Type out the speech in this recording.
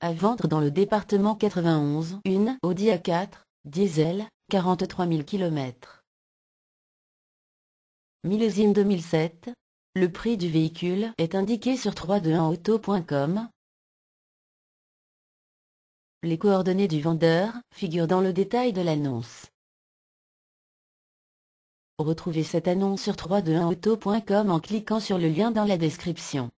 À vendre dans le département 91, une Audi A4, diesel, 43 000 km. Millésime 2007. Le prix du véhicule est indiqué sur 321auto.com. Les coordonnées du vendeur figurent dans le détail de l'annonce. Retrouvez cette annonce sur 321auto.com en cliquant sur le lien dans la description.